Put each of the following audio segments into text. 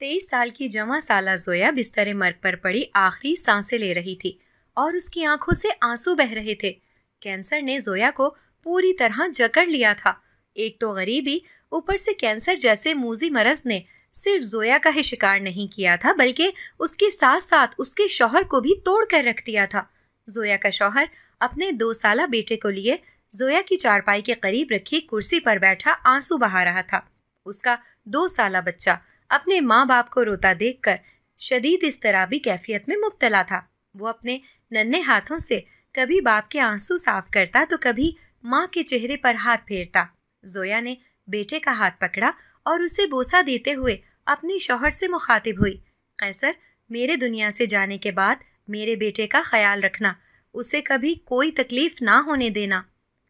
तेईस साल की जमा साला जोया बिस्तरे मर्ग पर पड़ी आखिरी सांसें ले रही थी और उसकी आंखों से आंसू बह रहे थे कैंसर ने जोया को पूरी तरह जकड़ लिया था एक तो गरीबी ऊपर से कैंसर जैसे मूजी मरज ने सिर्फ जोया का ही शिकार नहीं किया था बल्कि उसके साथ साथ उसके शौहर को भी तोड़ कर रख दिया था जोया का शौहर अपने दो साल बेटे को लिए जोया की चारपाई के करीब रखी कुर्सी पर बैठा आंसू बहा रहा था उसका दो साल बच्चा अपने माँ बाप को रोता देख कर शदीद इस तरह भी कैफियत में मुबतला था वो अपने नन्हे हाथों से कभी बाप के आंसू साफ करता तो कभी माँ के चेहरे पर हाथ फेरता जोया ने बेटे का हाथ पकड़ा और उसे बोसा देते हुए अपने शोहर से मुखातिब हुई कैसर मेरे दुनिया से जाने के बाद मेरे बेटे का ख्याल रखना उसे कभी कोई तकलीफ ना होने देना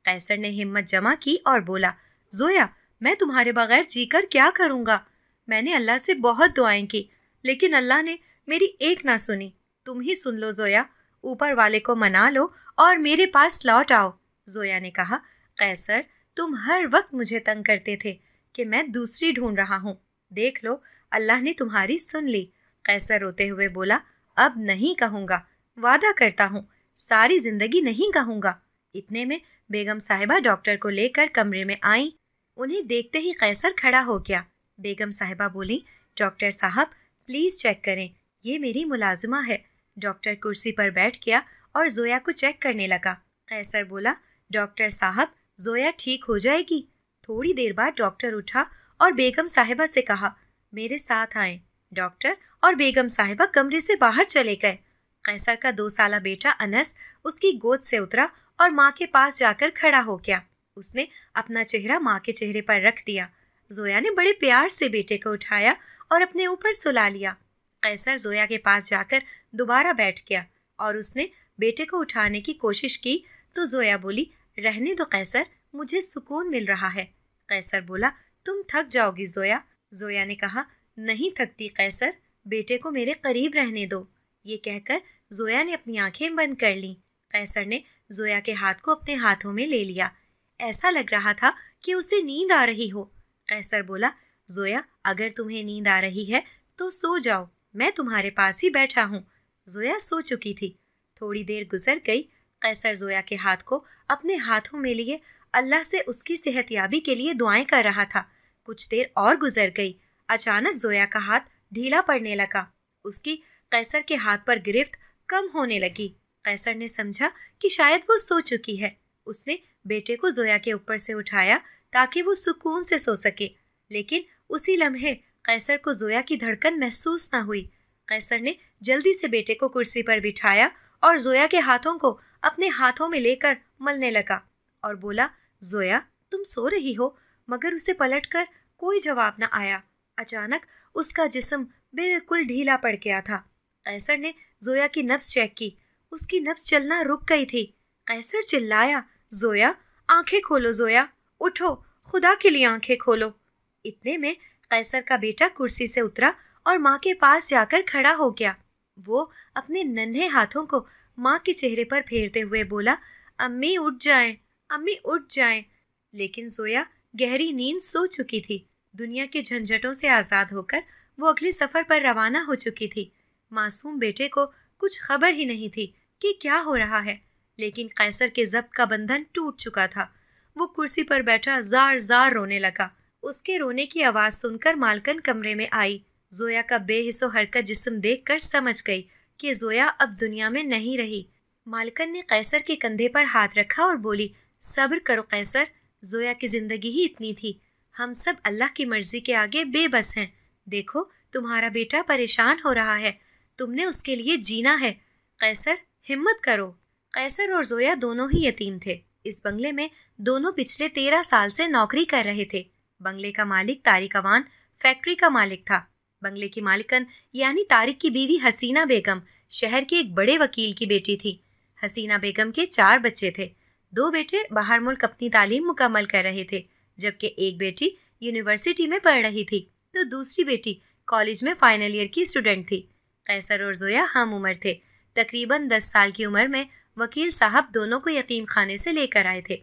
कैसर ने हिम्मत जमा की और बोला जोया मैं तुम्हारे बगैर जीकर क्या करूँगा मैंने अल्लाह से बहुत दुआएं की लेकिन अल्लाह ने मेरी एक ना सुनी तुम ही सुन लो जोया ऊपर वाले को मना लो और मेरे पास लौट आओ जोया ने कहा कैसर तुम हर वक्त मुझे तंग करते थे कि मैं दूसरी ढूंढ रहा हूँ देख लो अल्लाह ने तुम्हारी सुन ली कैसर रोते हुए बोला अब नहीं कहूँगा वादा करता हूँ सारी जिंदगी नहीं कहूँगा इतने में बेगम साहिबा डॉक्टर को लेकर कमरे में आई उन्हें देखते ही कैसर खड़ा हो गया बेगम साहिबा बोली डॉक्टर साहब प्लीज़ चेक करें ये मेरी मुलाजिमा है डॉक्टर कुर्सी पर बैठ गया और जोया को चेक करने लगा कैसर बोला डॉक्टर साहब जोया ठीक हो जाएगी थोड़ी देर बाद डॉक्टर उठा और बेगम साहिबा से कहा मेरे साथ आए डॉक्टर और बेगम साहिबा कमरे से बाहर चले गए कैसर का दो साल बेटा अनस उसकी गोद से उतरा और माँ के पास जाकर खड़ा हो गया उसने अपना चेहरा माँ के चेहरे पर रख दिया जोया ने बड़े प्यार से बेटे को उठाया और अपने ऊपर सुला लिया कैसर जोया के पास जाकर दोबारा बैठ गया और उसने बेटे को उठाने की कोशिश की तो जोया बोली रहने दो कैसर मुझे सुकून मिल रहा है कैसर बोला तुम थक जाओगी जोया जोया ने कहा नहीं थकती कैसर बेटे को मेरे करीब रहने दो ये कहकर जोया ने अपनी आंखें बंद कर ली कैसर ने जोया के हाथ को अपने हाथों में ले लिया ऐसा लग रहा था कि उसे नींद आ रही हो कैसर बोला जोया अगर तुम्हें नींद आ रही है तो सो जाओ मैं तुम्हारे पास ही बैठा हूँ जोया सो चुकी थी थोड़ी देर गुजर गई कैसर जोया के हाथ को अपने हाथों में लिए अल्लाह से उसकी सेहत याबी के लिए दुआएं कर रहा था कुछ देर और गुजर गई अचानक जोया का हाथ ढीला पड़ने लगा उसकी कैसर के हाथ पर गिरफ्त कम होने लगी कैसर ने समझा कि शायद वो सो चुकी है उसने बेटे को जोया के ऊपर से उठाया ताकि वो सुकून से सो सके लेकिन उसी लम्हे कैसर को जोया की धड़कन महसूस ना हुई कैसर ने जल्दी से बेटे को कुर्सी पर बिठाया और जोया के हाथों को अपने हाथों में लेकर मलने लगा और बोला जोया तुम सो रही हो मगर उसे पलटकर कोई जवाब ना आया अचानक उसका जिस्म बिल्कुल ढीला पड़ गया था कैसर ने जोया की नब्स चेक की उसकी नब्स चलना रुक गई थी कैसर चिल्लाया जोया आंखें खोलो जोया उठो खुदा के लिए आंखें खोलो इतने में कैसर का बेटा कुर्सी से उतरा और माँ के पास जाकर खड़ा हो गया वो अपने नन्हे हाथों को माँ के चेहरे पर फेरते हुए बोला अम्मी उठ जाएं, अम्मी उठ जाएं। लेकिन जोया गहरी नींद सो चुकी थी दुनिया के झंझटों से आज़ाद होकर वो अगले सफ़र पर रवाना हो चुकी थी मासूम बेटे को कुछ खबर ही नहीं थी कि क्या हो रहा है लेकिन कैसर के जब्त का बंधन टूट चुका था वो कुर्सी पर बैठा जार जार रोने लगा उसके रोने की आवाज़ सुनकर मालकन कमरे में आई जोया का बेहिसो हरकत जिस्म कर समझ गई कि जोया अब दुनिया में नहीं रही मालकन ने कैसर के कंधे पर हाथ रखा और बोली सब्र करो कैसर जोया की ज़िंदगी ही इतनी थी हम सब अल्लाह की मर्ज़ी के आगे बेबस हैं देखो तुम्हारा बेटा परेशान हो रहा है तुमने उसके लिए जीना है कैसर हिम्मत करो कैसर और जोया दोनों ही यतीम थे इस बंगले में दोनों पिछले तेरह साल से नौकरी कर रहे थे बंगले का मालिक तारिक अवान फैक्ट्री का मालिक था बंगले की मालिकन यानी तारिक की बीवी हसीना बेगम शहर के एक बड़े वकील की बेटी थी हसीना बेगम के चार बच्चे थे दो बेटे बाहर मुल्क अपनी तालीम मुकम्मल कर रहे थे जबकि एक बेटी यूनिवर्सिटी में पढ़ रही थी तो दूसरी बेटी कॉलेज में फाइनल ईयर की स्टूडेंट थी कैसर और जोया हम उम्र थे तकरीबन दस साल की उम्र में वकील साहब दोनों को यतीम खाने से लेकर आए थे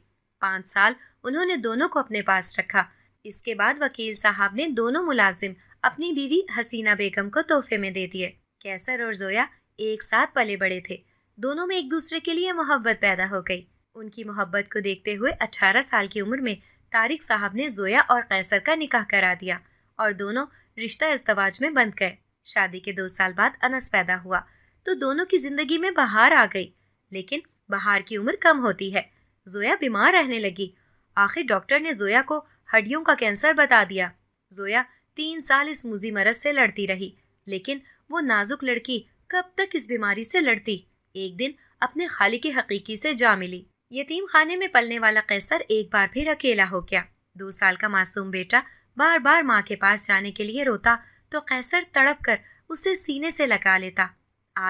पाँच साल उन्होंने दोनों को अपने पास रखा इसके बाद वकील साहब ने दोनों मुलाजिम अपनी बीवी हसीना बेगम को तोहफे में दे दिए कैसर और जोया एक साथ पले बड़े थे दोनों में एक दूसरे के लिए मोहब्बत पैदा हो गई उनकी मोहब्बत को देखते हुए 18 साल की उम्र में तारिक साहब ने जोया और कैसर का निकाह करा दिया और दोनों रिश्ता इस्तवाज में बंद गए शादी के दो साल बाद अनस पैदा हुआ तो दोनों की जिंदगी में बहार आ गई लेकिन बाहर की उम्र कम होती है जोया बीमार रहने लगी आखिर डॉक्टर ने जोया को हड्डियों का कैंसर बता दिया जोया तीन साल इस मुजी मरज से लड़ती रही लेकिन वो नाजुक लड़की कब तक इस बीमारी से लड़ती एक दिन अपने खाली की हकीकी से जा मिली यतीम खाने में पलने वाला कैसर एक बार फिर अकेला हो गया दो साल का मासूम बेटा बार बार माँ के पास जाने के लिए रोता तो कैसर तड़प कर उसे सीने से लगा लेता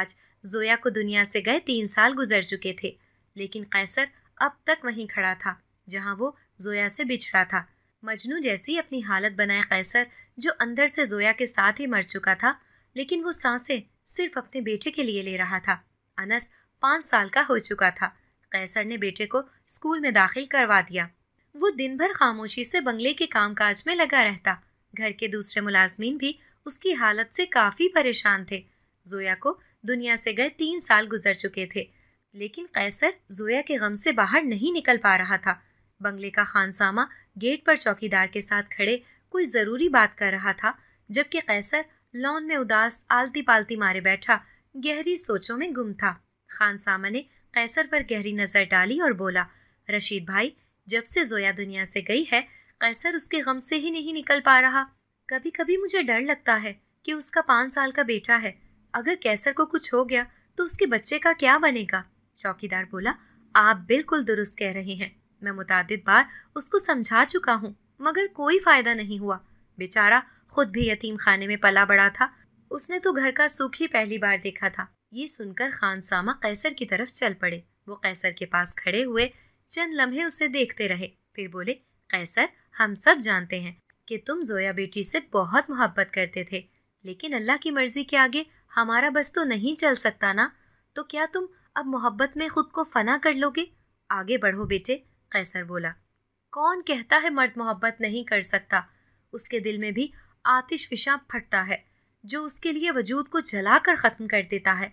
आज जोया को दुनिया से गए तीन साल गुजर चुके थे लेकिन कैसर अब तक वहीं खड़ा था जहां वो जोया से बिछड़ा था मजनू जैसी अपनी हालत बनाए कैसर जो अंदर से जोया के साथ ही मर चुका था लेकिन वो सांसें सिर्फ अपने बेटे के लिए ले रहा था अनस पाँच साल का हो चुका था कैसर ने बेटे को स्कूल में दाखिल करवा दिया वो दिन भर खामोशी से बंगले के कामकाज में लगा रहता घर के दूसरे मुलाजमीन भी उसकी हालत से काफ़ी परेशान थे जोया को दुनिया से गए तीन साल गुजर चुके थे लेकिन कैसर जोया के गम से बाहर नहीं निकल पा रहा था बंगले का खानसामा गेट पर चौकीदार के साथ खड़े कोई ज़रूरी बात कर रहा था जबकि कैसर लॉन में उदास आलती पालती मारे बैठा गहरी सोचों में गुम था खानसामा ने कैसर पर गहरी नज़र डाली और बोला रशीद भाई जब से जोया दुनिया से गई है कैसर उसके गम से ही नहीं निकल पा रहा कभी कभी मुझे डर लगता है कि उसका पाँच साल का बेटा है अगर कैसर को कुछ हो गया तो उसके बच्चे का क्या बनेगा चौकीदार बोला आप बिल्कुल दुरुस्त कह रहे हैं मैं मुताद बार उसको समझा चुका हूँ मगर कोई फ़ायदा नहीं हुआ बेचारा खुद भी यतीम खाने में पला बड़ा था उसने तो घर का सुख ही पहली बार देखा था ये सुनकर खान सामा कैसर की तरफ चल पड़े वो कैसर के पास खड़े हुए चंद लम्हे उसे देखते रहे फिर बोले कैसर हम सब जानते हैं कि तुम जोया बेटी से बहुत मोहब्बत करते थे लेकिन अल्लाह की मर्जी के आगे हमारा बस तो नहीं चल सकता ना तो क्या तुम अब मोहब्बत में खुद को फना कर लोगे आगे बढ़ो बेटे कैसर बोला कौन कहता है मर्द मोहब्बत नहीं कर सकता उसके दिल में भी आतिश विशा फटता है जो उसके लिए वजूद को जला कर ख़त्म कर देता है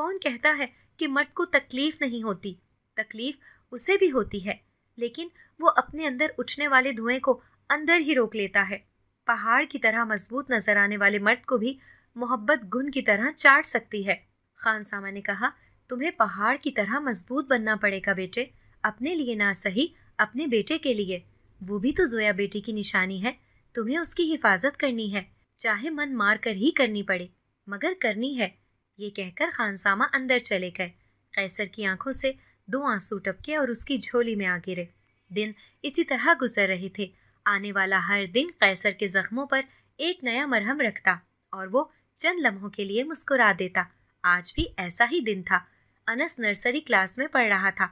कौन कहता है कि मर्द को तकलीफ़ नहीं होती तकलीफ़ उसे भी होती है लेकिन वो अपने अंदर उठने वाले धुएं को अंदर ही रोक लेता है पहाड़ की तरह मजबूत नज़र आने वाले मर्द को भी मोहब्बत गुन की तरह चाट सकती है खान सामा ने कहा तुम्हें पहाड़ की तरह मजबूत बनना पड़ेगा बेटे अपने लिए ना सही अपने बेटे के लिए वो भी तो जोया बेटी की निशानी है तुम्हें उसकी हिफाजत करनी है चाहे मन मार कर ही करनी पड़े मगर करनी है ये कहकर खानसामा अंदर चले गए कैसर की आंखों से दो आंसू टपके और उसकी झोली में आ गिरे दिन इसी तरह गुजर रहे थे आने वाला हर दिन कैसर के जख्मों पर एक नया मरहम रखता और वो चंद लम्हों के लिए मुस्कुरा देता आज भी ऐसा ही दिन था अनस नर्सरी क्लास में पढ़ रहा था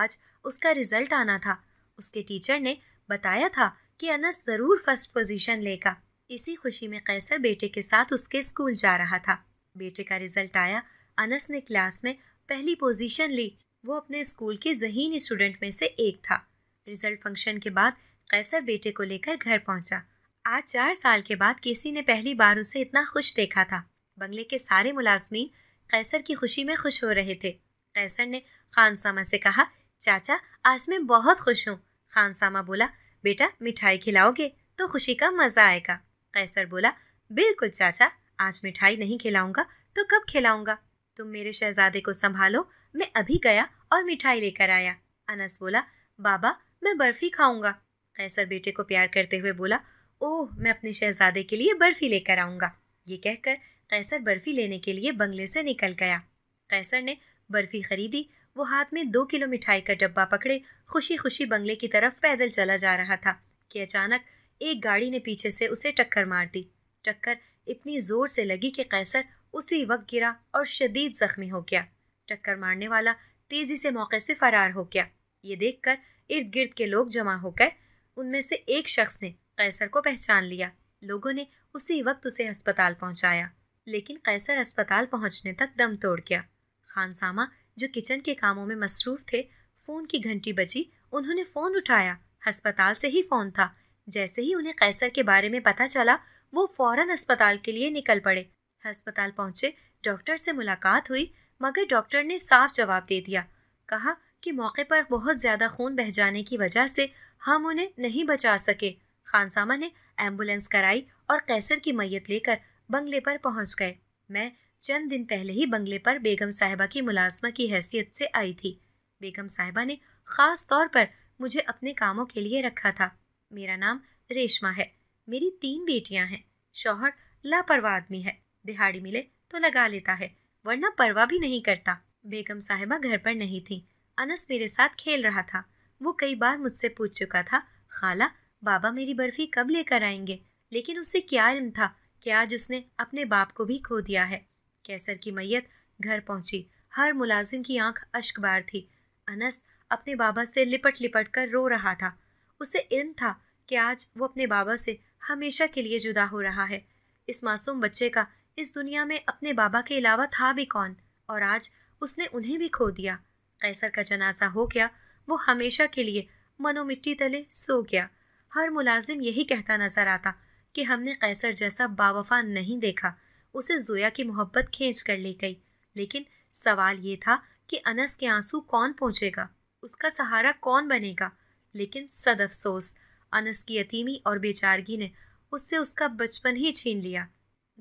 आज उसका रिजल्ट आना था उसके टीचर ने बताया था कि अनस ज़रूर फर्स्ट पोजीशन लेगा इसी खुशी में कैसर बेटे के साथ उसके स्कूल जा रहा था बेटे का रिजल्ट आया अनस ने क्लास में पहली पोजीशन ली वो अपने स्कूल के जहीन स्टूडेंट में से एक था रिजल्ट फंक्शन के बाद कैसर बेटे को लेकर घर पहुंचा आज चार साल के बाद केसी ने पहली बार उसे इतना खुश देखा था बंगले के सारे मुलाजमी कैसर की खुशी में खुश हो रहे थे कैसर ने खानसामा से कहा चाचा आज मैं बहुत खुश हूँ खानसामा बोला बेटा मिठाई खिलाओगे तो खुशी का मज़ा आएगा कैसर बोला बिल्कुल चाचा आज मिठाई नहीं खिलाऊंगा तो कब खिलाऊंगा तुम मेरे शहजादे को संभालो मैं अभी गया और मिठाई लेकर आया अनस बोला बाबा मैं बर्फ़ी खाऊंगा कैसर बेटे को प्यार करते हुए बोला ओह मैं अपने शहजादे के लिए बर्फ़ी लेकर आऊँगा ये कहकर कैसर बर्फ़ी लेने के लिए बंगले से निकल गया कैसर ने बर्फ़ी खरीदी वो हाथ में दो किलो मिठाई का डब्बा पकड़े खुशी खुशी बंगले की तरफ पैदल चला जा रहा था कि अचानक एक गाड़ी ने पीछे से उसे टक्कर मार दी टक्कर इतनी ज़ोर से लगी कि कैसर उसी वक्त गिरा और शदीद ज़ख्मी हो गया टक्कर मारने वाला तेज़ी से मौके से फरार हो गया ये देखकर इर्द गिर्द के लोग जमा हो गए उनमें से एक शख्स ने कैसर को पहचान लिया लोगों ने उसी वक्त उसे अस्पताल पहुंचाया लेकिन कैसर अस्पताल पहुंचने तक दम तोड़ गया खानसामा जो किचन के कामों में मसरूफ थे फ़ोन की घंटी बजी उन्होंने फ़ोन उठाया अस्पताल से ही फ़ोन था जैसे ही उन्हें कैसर के बारे में पता चला वो फौरन अस्पताल के लिए निकल पड़े अस्पताल पहुंचे डॉक्टर से मुलाकात हुई मगर डॉक्टर ने साफ जवाब दे दिया कहा कि मौके पर बहुत ज़्यादा खून बह जाने की वजह से हम उन्हें नहीं बचा सके खानसामा ने एम्बुलेंस कराई और कैसर की मैयत लेकर बंगले पर पहुंच गए मैं चंद दिन पहले ही बंगले पर बेगम साहिबा की मुलाजमा की हैसियत से आई थी बेगम साहिबा ने ख़ास तौर पर मुझे अपने कामों के लिए रखा था मेरा नाम रेशमा है मेरी तीन बेटियां हैं शौहर लापरवाह आदमी है दिहाड़ी मिले तो लगा लेता है वरना परवाह भी नहीं करता बेगम साहिबा घर पर नहीं थी अनस मेरे साथ खेल रहा था वो कई बार मुझसे पूछ चुका था खाला बाबा मेरी बर्फ़ी कब लेकर आएंगे लेकिन उसे क्या इल्म था कि आज उसने अपने बाप को भी खो दिया है कैसर की मैयत घर पहुंची हर मुलाजिम की आंख अश्कबार थी अनस अपने बाबा से लिपट लिपट कर रो रहा था उसे इल्म था कि आज वो अपने बाबा से हमेशा के लिए जुदा हो रहा है इस मासूम बच्चे का इस दुनिया में अपने बाबा के अलावा था भी कौन और आज उसने उन्हें भी खो दिया कैसर का जनाजा हो गया वो हमेशा के लिए मनोमिट्टी तले सो गया हर मुलाजिम यही कहता नजर आता कि हमने कैसर जैसा बावफा नहीं देखा उसे जोया की मोहब्बत खींच कर ले गई लेकिन सवाल ये था कि अनस के आंसू कौन पहुँचेगा उसका सहारा कौन बनेगा लेकिन सद अफसोस अनस की यतीमी और बेचारगी ने उससे उसका बचपन ही छीन लिया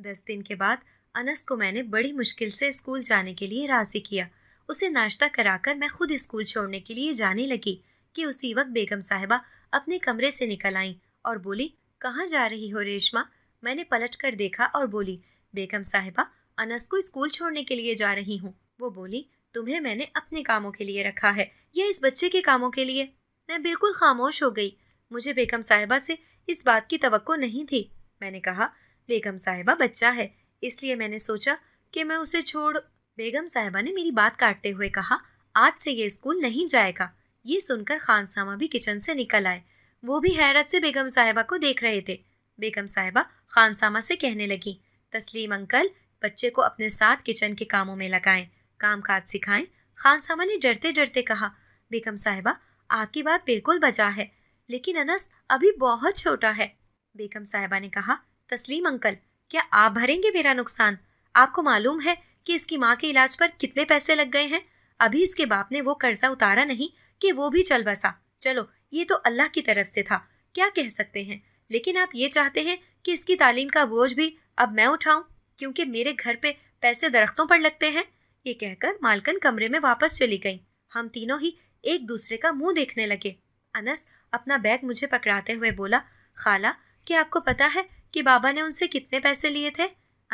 दस दिन के बाद अनस को मैंने बड़ी मुश्किल से स्कूल जाने के लिए राज़ी किया उसे नाश्ता कराकर मैं खुद स्कूल छोड़ने के लिए जाने लगी कि उसी वक्त बेगम साहिबा अपने कमरे से निकल आईं और बोली कहाँ जा रही हो रेशमा मैंने पलट कर देखा और बोली बेगम साहिबा अनस को स्कूल छोड़ने के लिए जा रही हूँ वो बोली तुम्हें मैंने अपने कामों के लिए रखा है या इस बच्चे के कामों के लिए मैं बिल्कुल खामोश हो गई मुझे बेगम साहिबा से इस बात की तवक्को नहीं थी मैंने कहा बेगम साहिबा बच्चा है इसलिए मैंने सोचा कि मैं उसे छोड़ बेगम साहिबा ने मेरी बात काटते हुए कहा आज से ये स्कूल नहीं जाएगा ये सुनकर खानसामा भी किचन से निकल आए वो भी हैरत से बेगम साहिबा को देख रहे थे बेगम साहिबा खानसामा से कहने लगी तस्लीम अंकल बच्चे को अपने साथ किचन के कामों में लगाएं काम काज सिखाएं खानसामा ने डरते डरते कहा बेगम साहिबा आपकी बात बिल्कुल बजा है लेकिन अनस अभी बहुत छोटा है बेगम साहिबा ने कहा तस्लीम अंकल क्या आप भरेंगे मेरा नुकसान आपको मालूम है कि इसकी माँ के इलाज पर कितने पैसे लग गए हैं अभी इसके बाप ने वो कर्जा उतारा नहीं कि वो भी चल बसा चलो ये तो अल्लाह की तरफ से था क्या कह सकते हैं लेकिन आप ये चाहते हैं कि इसकी तालीम का बोझ भी अब मैं उठाऊं क्योंकि मेरे घर पे पैसे दरख्तों पर लगते हैं ये कहकर मालकन कमरे में वापस चली गई हम तीनों ही एक दूसरे का मुंह देखने लगे अनस अपना बैग मुझे पकड़ाते हुए बोला खाला क्या आपको पता है कि बाबा ने उनसे कितने पैसे लिए थे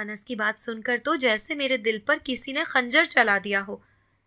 अनस की बात सुनकर तो जैसे मेरे दिल पर किसी ने खंजर चला दिया हो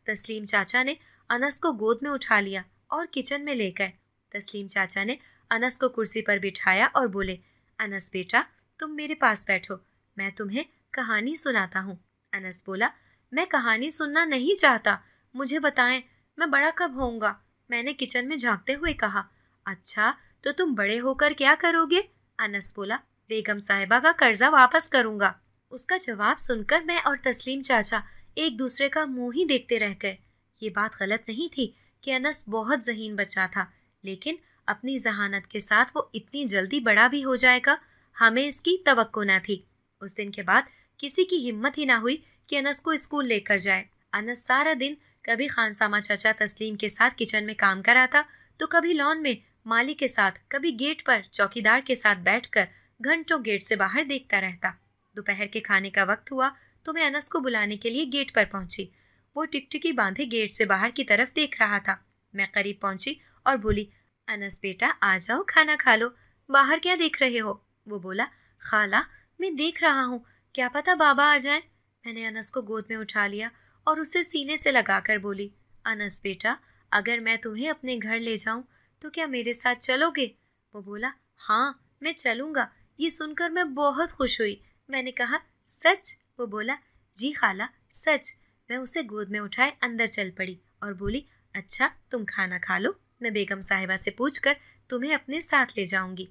तस्लीम चाचा ने अनस को गोद में उठा लिया और किचन में ले गए तस्लीम चाचा ने अनस को कुर्सी पर बिठाया और बोले अनस बेटा तुम मेरे पास बैठो मैं तुम्हें कहानी सुनाता हूँ अनस बोला मैं कहानी सुनना नहीं चाहता मुझे बताएं मैं बड़ा कब होऊंगा मैंने किचन में झांकते हुए कहा अच्छा तो तुम बड़े होकर क्या करोगे अनस बोला बेगम साहिबा का कर्जा वापस करूंगा उसका जवाब सुनकर मैं और तस्लीम चाचा एक दूसरे का मुंह ही देखते रह गए ये बात गलत नहीं थी कि अनस बहुत जहीन बच्चा था लेकिन अपनी जहानत के साथ वो इतनी जल्दी बड़ा भी हो जाएगा हमें इसकी तवक्को ना थी उस दिन के बाद किसी की हिम्मत ही ना हुई कि अनस को स्कूल लेकर जाए अनस सारा दिन कभी खानसामा चाचा तस्लीम के साथ किचन में काम कर रहा था तो कभी लॉन में माली के साथ कभी गेट पर चौकीदार के साथ बैठकर घंटों गेट से बाहर देखता रहता दोपहर के खाने का वक्त हुआ तो मैं अनस को बुलाने के लिए गेट पर पहुंची वो टिकटिकी बांधे गेट से बाहर की तरफ देख रहा था मैं करीब पहुंची और बोली अनस बेटा आ जाओ खाना खा लो बाहर क्या देख रहे हो वो बोला खाला मैं देख रहा हूँ क्या पता बाबा आ जाए मैंने अनस को गोद में उठा लिया और उसे सीने से लगाकर बोली अनस बेटा अगर मैं तुम्हें अपने घर ले जाऊँ तो क्या मेरे साथ चलोगे वो बोला हाँ मैं चलूँगा ये सुनकर मैं बहुत खुश हुई मैंने कहा सच वो बोला जी खाला सच मैं उसे गोद में उठाए अंदर चल पड़ी और बोली अच्छा तुम खाना खा लो मैं बेगम साहिबा से पूछ कर तुम्हें अपने साथ ले जाऊंगी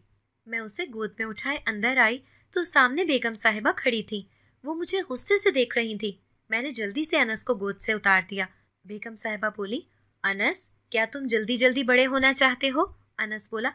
मैं उसे गोद में उठाए अंदर आई तो सामने बेगम साहिबा खड़ी थी वो मुझे गुस्से से देख रही थी मैंने जल्दी से अनस को गोद से उतार दिया बेगम साहिबा बोली अनस क्या तुम जल्दी जल्दी बड़े होना चाहते हो अनस बोला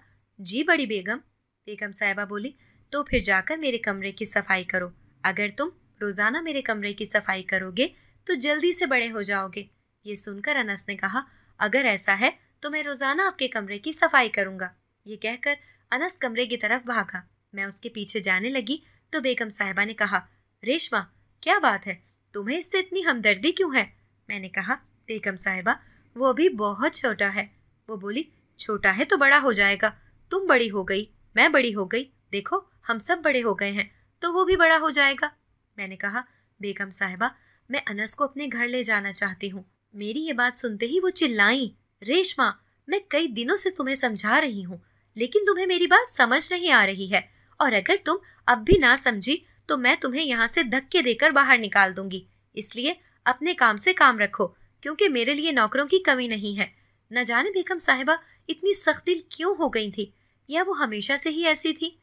जी बड़ी बेगम बेगम साहिबा बोली तो फिर जाकर मेरे कमरे की सफाई करो अगर तुम रोज़ाना मेरे कमरे की सफाई करोगे तो जल्दी से बड़े हो जाओगे ये सुनकर अनस ने कहा अगर ऐसा है तो मैं रोज़ाना आपके कमरे की सफाई करूंगा ये कहकर अनस कमरे की तरफ भागा मैं उसके पीछे जाने लगी तो बेगम साहिबा ने कहा रेशमा क्या बात है तुम्हें इससे इतनी हमदर्दी क्यों है मैंने कहा बेगम साहिबा वो अभी बहुत छोटा है वो बोली छोटा है तो बड़ा हो जाएगा तुम बड़ी हो गई मैं बड़ी हो गई देखो हम सब बड़े हो गए हैं तो वो भी बड़ा हो जाएगा मैंने कहा बेगम साहिबा मैं अनस को अपने घर ले जाना चाहती हूँ मेरी ये बात सुनते ही वो चिल्लाई रेशमा मैं कई दिनों से तुम्हें समझा रही हूँ लेकिन तुम्हें मेरी बात समझ नहीं आ रही है और अगर तुम अब भी ना समझी तो मैं तुम्हें यहाँ से धक्के देकर बाहर निकाल दूंगी इसलिए अपने काम से काम रखो क्योंकि मेरे लिए नौकरों की कमी नहीं है न जाने बेगम साहिबा इतनी सख्त दिल क्यों हो गई थी या वो हमेशा से ही ऐसी थी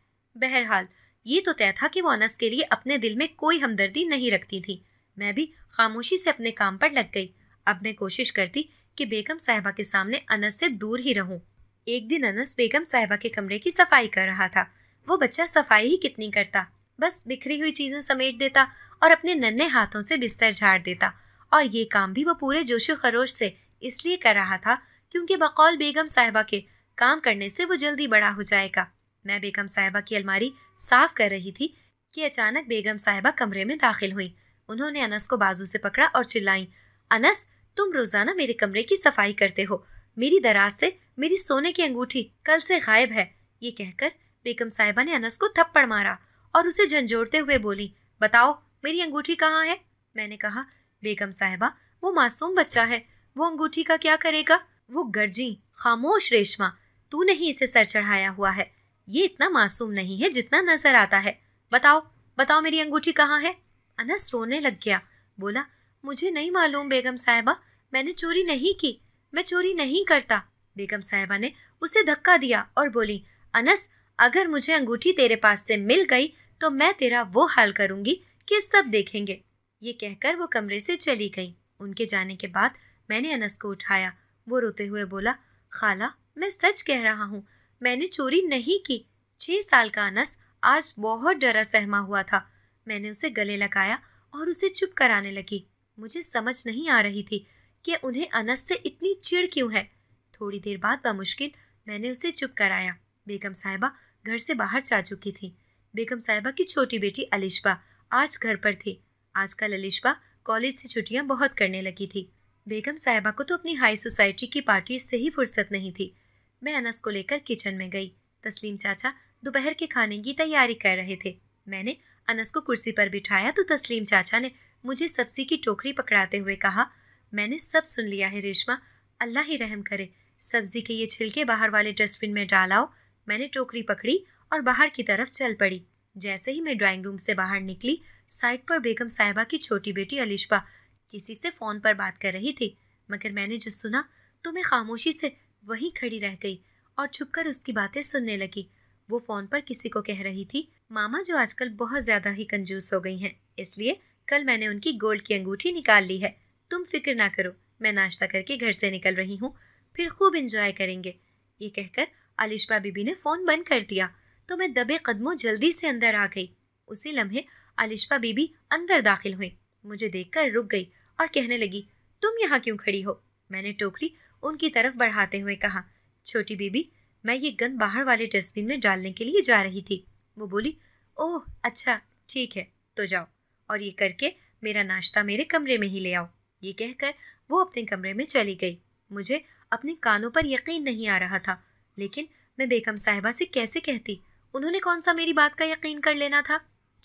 बहरहाल ये तो तय था कि वो अनस के लिए अपने दिल में कोई हमदर्दी नहीं रखती थी मैं भी खामोशी से अपने काम पर लग गई अब मैं कोशिश करती कि बेगम साहिबा के सामने अनस से दूर ही रहूं। एक दिन अनस बेगम साहिबा के कमरे की सफाई कर रहा था वो बच्चा सफाई ही कितनी करता बस बिखरी हुई चीज़ें समेट देता और अपने नन्हे हाथों से बिस्तर झाड़ देता और ये काम भी वो पूरे जोशो खरोश से इसलिए कर रहा था क्योंकि बकौल बेगम साहिबा के काम करने से वो जल्दी बड़ा हो जाएगा मैं बेगम साहिबा की अलमारी साफ कर रही थी कि अचानक बेगम साहिबा कमरे में दाखिल हुई उन्होंने अनस को बाजू से पकड़ा और चिल्लाई अनस तुम रोजाना मेरे कमरे की सफाई करते हो मेरी दराज से मेरी सोने की अंगूठी कल से गायब है ये कहकर बेगम साहिबा ने अनस को थप्पड़ मारा और उसे झंझोड़ते हुए बोली बताओ मेरी अंगूठी कहाँ है मैंने कहा बेगम साहिबा वो मासूम बच्चा है वो अंगूठी का क्या करेगा वो गर्जी खामोश रेशमा तू नहीं इसे सर चढ़ाया हुआ है ये इतना मासूम नहीं है जितना नजर आता है बताओ बताओ मेरी अंगूठी कहाँ है अनस रोने लग गया बोला मुझे नहीं मालूम बेगम साहिबा मैंने चोरी नहीं की मैं चोरी नहीं करता बेगम साहिबा ने उसे धक्का दिया और बोली अनस अगर मुझे अंगूठी तेरे पास से मिल गई तो मैं तेरा वो हाल करूंगी कि सब देखेंगे ये कहकर वो कमरे से चली गई उनके जाने के बाद मैंने अनस को उठाया वो रोते हुए बोला खाला मैं सच कह रहा हूँ मैंने चोरी नहीं की छह साल का अनस आज बहुत डरा सहमा हुआ था मैंने उसे गले लगाया और उसे चुप कराने लगी मुझे समझ नहीं आ रही थी कि उन्हें अनस से इतनी चिड़ क्यों है थोड़ी देर बाद बामुश्किल मैंने उसे चुप कराया बेगम साहिबा घर से बाहर जा चुकी थी बेगम साहिबा की छोटी बेटी अलिशबा आज घर पर थी आजकल अलिशबा कॉलेज से छुट्टियां बहुत करने लगी थी बेगम साहिबा को तो अपनी हाई सोसाइटी की पार्टी से ही फुर्सत नहीं थी मैं अनस को लेकर किचन में गई तस्लीम चाचा दोपहर के खाने की तैयारी कर रहे थे मैंने अनस को कुर्सी पर बिठाया तो तस्लीम चाचा ने मुझे सब्जी की टोकरी पकड़ाते हुए कहा मैंने सब सुन लिया है रेशमा अल्लाह ही रहम करे सब्जी के ये छिलके बाहर वाले डस्टबिन में डालाओ मैंने टोकरी पकड़ी और बाहर की तरफ चल पड़ी जैसे ही मैं ड्राइंग रूम से बाहर निकली साइड पर बेगम साहिबा की छोटी बेटी अलिशबा किसी से फ़ोन पर बात कर रही थी मगर मैंने जो सुना तो मैं खामोशी से वहीं खड़ी रह गई और छुपकर उसकी बातें सुनने लगी वो फ़ोन पर किसी को कह रही थी मामा जो आजकल बहुत ज़्यादा ही कंजूस हो गई हैं इसलिए कल मैंने उनकी गोल्ड की अंगूठी निकाल ली है तुम फिक्र ना करो मैं नाश्ता करके घर से निकल रही हूँ फिर खूब इंजॉय करेंगे ये कहकर आलिशबा बीबी ने फ़ोन बंद कर दिया तो मैं दबे कदमों जल्दी से अंदर आ गई उसी लम्हे आलिशबा बीबी अंदर दाखिल हुई मुझे देखकर रुक गई और कहने लगी तुम यहाँ क्यों खड़ी हो मैंने टोकरी उनकी तरफ बढ़ाते हुए कहा छोटी बीबी मैं ये गन बाहर वाले डस्टबिन में डालने के लिए जा रही थी वो बोली ओह अच्छा ठीक है तो जाओ और ये करके मेरा नाश्ता मेरे कमरे में ही ले आओ ये कहकर वो अपने कमरे में चली गई मुझे अपने कानों पर यकीन नहीं आ रहा था लेकिन मैं बेगम साहिबा से कैसे कहती उन्होंने कौन सा मेरी बात का यकीन कर लेना था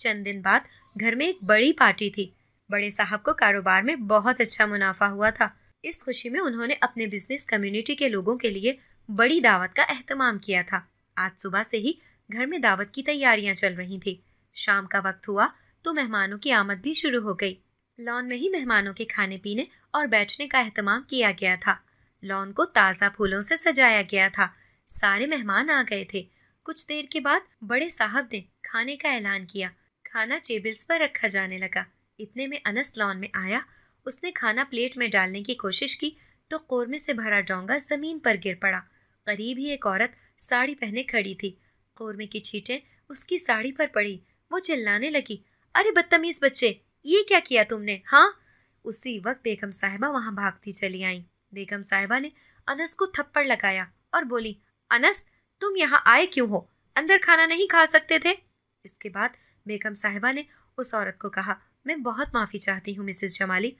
चंद दिन बाद घर में एक बड़ी पार्टी थी बड़े साहब को कारोबार में बहुत अच्छा मुनाफा हुआ था इस खुशी में उन्होंने अपने बिजनेस कम्युनिटी के लोगों के लिए बड़ी दावत का अहतमाम किया था आज सुबह से ही घर में दावत की तैयारियां चल रही थी शाम का वक्त हुआ तो मेहमानों की आमद भी शुरू हो गई लॉन में ही मेहमानों के खाने पीने और बैठने का अहतमाम किया गया था लॉन को ताज़ा फूलों से सजाया गया था सारे मेहमान आ गए थे कुछ देर के बाद बड़े साहब ने खाने का ऐलान किया खाना टेबल्स पर रखा जाने लगा इतने में अनस लॉन में आया उसने खाना प्लेट में डालने की कोशिश की तो कोरमे से भरा डोंगा ज़मीन पर गिर पड़ा करीब ही एक औरत साड़ी पहने खड़ी थी कौरमे की छींटें उसकी साड़ी पर पड़ी वो चिल्लाने लगी अरे बदतमीज बच्चे ये क्या किया तुमने हाँ उसी वक्त बेगम साहिबा वहाँ भागती चली आई बेगम साहिबा ने अनस को थप्पड़ लगाया और बोली अनस तुम यहाँ आए क्यों हो अंदर खाना नहीं खा सकते थे इसके बाद बेगम साहिबा ने उस औरत को कहा मैं बहुत माफ़ी चाहती हूँ मिसिस जमाली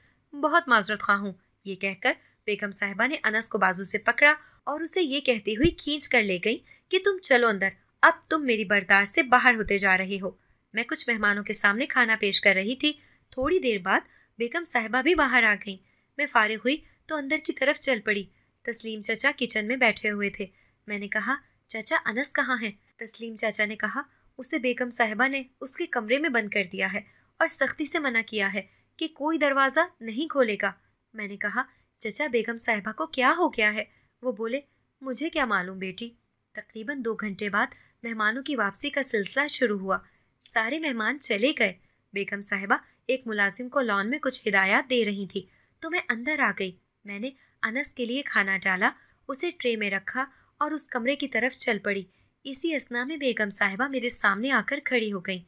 बहुत माजरत खा हूँ ये कहकर बेगम साहिबा ने अनस को बाजू से पकड़ा और उसे ये कहती हुई खींच कर ले गई कि तुम चलो अंदर अब तुम मेरी बर्दाश्त से बाहर होते जा रहे हो मैं कुछ मेहमानों के सामने खाना पेश कर रही थी थोड़ी देर बाद बेगम साहिबा भी बाहर आ गईं मैं फारिग हुई तो अंदर की तरफ चल पड़ी तस्लीम चाचा किचन में बैठे हुए थे मैंने कहा चाचा अनस कहाँ हैं तस्लीम चाचा ने कहा उसे बेगम साहिबा ने उसके कमरे में बंद कर दिया है और सख्ती से मना किया है कि कोई दरवाज़ा नहीं खोलेगा मैंने कहा चचा बेगम साहिबा को क्या हो गया है वो बोले मुझे क्या मालूम बेटी तकरीबन दो घंटे बाद मेहमानों की वापसी का सिलसिला शुरू हुआ सारे मेहमान चले गए बेगम साहिबा एक मुलाजिम को लॉन में कुछ हिदायत दे रही थी तो मैं अंदर आ गई मैंने अनस के लिए खाना डाला उसे ट्रे में रखा और उस कमरे की तरफ चल पड़ी इसी असना में बेगम साहिबा मेरे सामने आकर खड़ी हो गई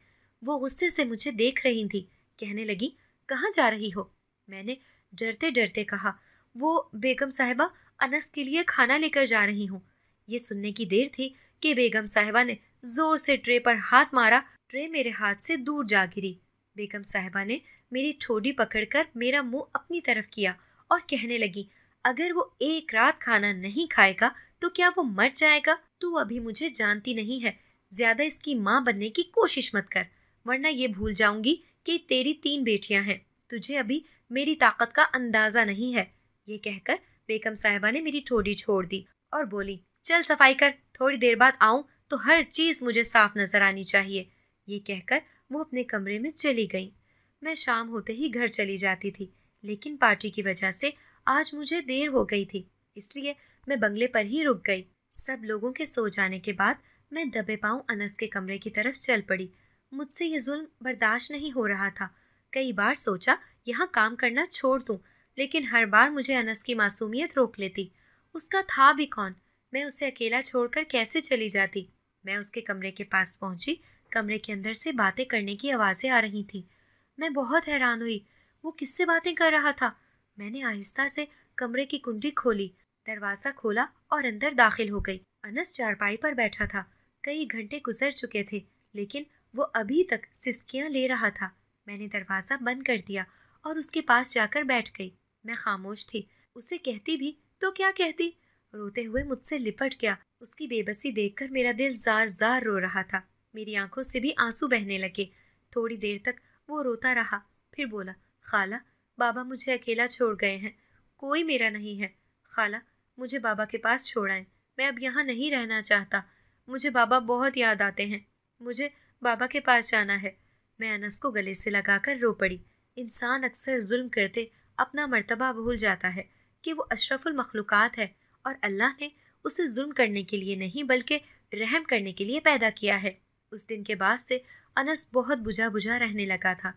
वो गुस्से से मुझे देख रही थी कहने लगी कहाँ जा रही हो मैंने डरते डरते कहा वो बेगम साहिबा अनस के लिए खाना लेकर जा रही हूँ ये सुनने की देर थी कि बेगम साहिबा ने जोर से ट्रे पर हाथ मारा ट्रे मेरे हाथ से दूर जा गिरी बेगम साहिबा ने मेरी ठोडी पकड़कर मेरा मुंह अपनी तरफ किया और कहने लगी अगर वो एक रात खाना नहीं खाएगा तो क्या वो मर जाएगा तू अभी मुझे जानती नहीं है ज्यादा इसकी माँ बनने की कोशिश मत कर वरना ये भूल जाऊंगी कि तेरी तीन बेटियां हैं तुझे अभी मेरी ताकत का अंदाजा नहीं है ये कहकर बेगम साहिबा ने मेरी ठोडी छोड़ दी और बोली चल सफाई कर थोड़ी देर बाद आऊँ तो हर चीज़ मुझे साफ नज़र आनी चाहिए ये कहकर वो अपने कमरे में चली गई मैं शाम होते ही घर चली जाती थी लेकिन पार्टी की वजह से आज मुझे देर हो गई थी इसलिए मैं बंगले पर ही रुक गई सब लोगों के सो जाने के बाद मैं दबे पाऊँ अनस के कमरे की तरफ चल पड़ी मुझसे ये जुल्म बर्दाश्त नहीं हो रहा था कई बार सोचा यहाँ काम करना छोड़ दूँ लेकिन हर बार मुझे अनस की मासूमियत रोक लेती उसका था भी कौन मैं उसे अकेला छोड़कर कैसे चली जाती मैं उसके कमरे के पास पहुंची कमरे के अंदर से बातें करने की आवाज़ें आ रही थी मैं बहुत हैरान हुई वो किससे बातें कर रहा था मैंने आहिस्ता से कमरे की कुंडी खोली दरवाज़ा खोला और अंदर दाखिल हो गई अनस चारपाई पर बैठा था कई घंटे गुजर चुके थे लेकिन वो अभी तक सिस्कियाँ ले रहा था मैंने दरवाज़ा बंद कर दिया और उसके पास जाकर बैठ गई मैं खामोश थी उसे कहती भी तो क्या कहती रोते हुए मुझसे लिपट गया उसकी बेबसी देखकर मेरा दिल जार जार रो रहा था मेरी आंखों से भी आंसू बहने लगे थोड़ी देर तक वो रोता रहा फिर बोला खाला बाबा मुझे अकेला छोड़ गए हैं कोई मेरा नहीं है खाला मुझे बाबा के पास आए मैं अब यहाँ नहीं रहना चाहता मुझे बाबा बहुत याद आते हैं मुझे बाबा के पास जाना है मैं अनस को गले से लगाकर रो पड़ी इंसान अक्सर जुल्म करते अपना मर्तबा भूल जाता है कि वो अशरफुल मखलूक़ात है और अल्लाह ने उसे जुल्म करने के लिए नहीं बल्कि रहम करने के लिए पैदा किया है उस दिन के बाद से अनस बहुत बुझा बुझा रहने लगा था